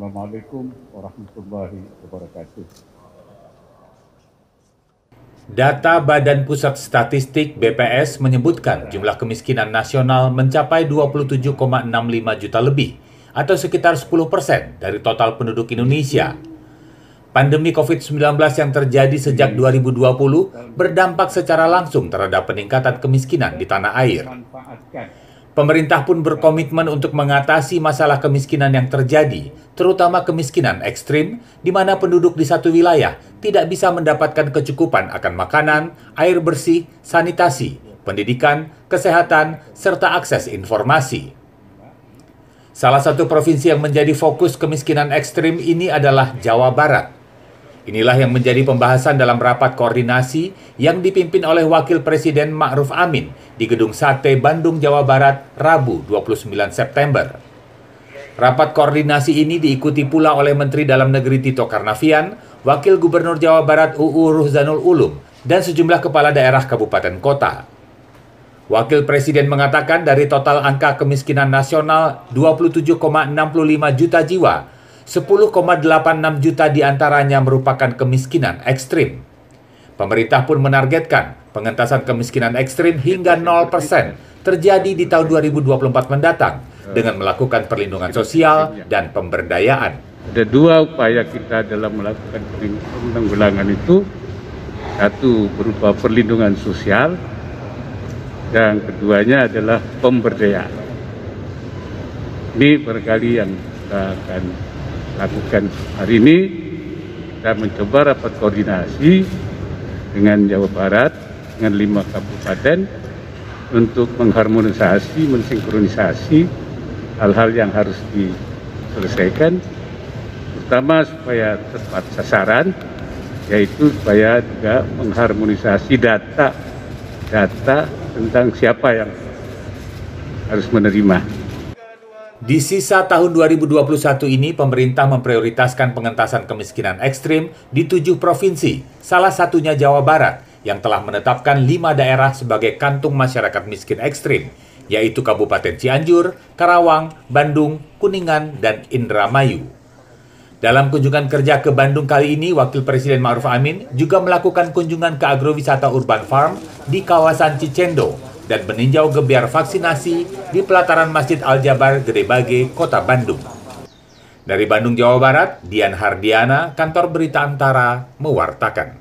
Assalamualaikum warahmatullahi wabarakatuh. Data Badan Pusat Statistik BPS menyebutkan jumlah kemiskinan nasional mencapai 27,65 juta lebih atau sekitar 10 persen dari total penduduk Indonesia. Pandemi COVID-19 yang terjadi sejak 2020 berdampak secara langsung terhadap peningkatan kemiskinan di tanah air. Pemerintah pun berkomitmen untuk mengatasi masalah kemiskinan yang terjadi, terutama kemiskinan ekstrim, di mana penduduk di satu wilayah tidak bisa mendapatkan kecukupan akan makanan, air bersih, sanitasi, pendidikan, kesehatan, serta akses informasi. Salah satu provinsi yang menjadi fokus kemiskinan ekstrim ini adalah Jawa Barat. Inilah yang menjadi pembahasan dalam rapat koordinasi yang dipimpin oleh Wakil Presiden Ma'ruf Amin di Gedung Sate, Bandung, Jawa Barat, Rabu 29 September. Rapat koordinasi ini diikuti pula oleh Menteri Dalam Negeri Tito Karnavian, Wakil Gubernur Jawa Barat UU Ruhzanul Ulum, dan sejumlah kepala daerah kabupaten kota. Wakil Presiden mengatakan dari total angka kemiskinan nasional 27,65 juta jiwa, 10,86 juta diantaranya merupakan kemiskinan ekstrim. Pemerintah pun menargetkan pengentasan kemiskinan ekstrim hingga 0 persen terjadi di tahun 2024 mendatang dengan melakukan perlindungan sosial dan pemberdayaan. Ada dua upaya kita dalam melakukan penanggulangan itu. Satu berupa perlindungan sosial dan keduanya adalah pemberdayaan. Ini berkali yang kita akan lakukan hari ini kita mencoba rapat koordinasi dengan Jawa Barat dengan lima kabupaten untuk mengharmonisasi, mensinkronisasi hal-hal yang harus diselesaikan terutama supaya tepat sasaran yaitu supaya juga mengharmonisasi data data tentang siapa yang harus menerima di sisa tahun 2021 ini, pemerintah memprioritaskan pengentasan kemiskinan ekstrim di tujuh provinsi, salah satunya Jawa Barat, yang telah menetapkan lima daerah sebagai kantung masyarakat miskin ekstrim, yaitu Kabupaten Cianjur, Karawang, Bandung, Kuningan, dan Indramayu. Dalam kunjungan kerja ke Bandung kali ini, Wakil Presiden Ma'ruf Amin juga melakukan kunjungan ke agrowisata Urban Farm di kawasan Cicendo, dan meninjau gebiar vaksinasi di pelataran Masjid Al-Jabar Gedebage, Kota Bandung. Dari Bandung, Jawa Barat, Dian Hardiana, Kantor Berita Antara, mewartakan.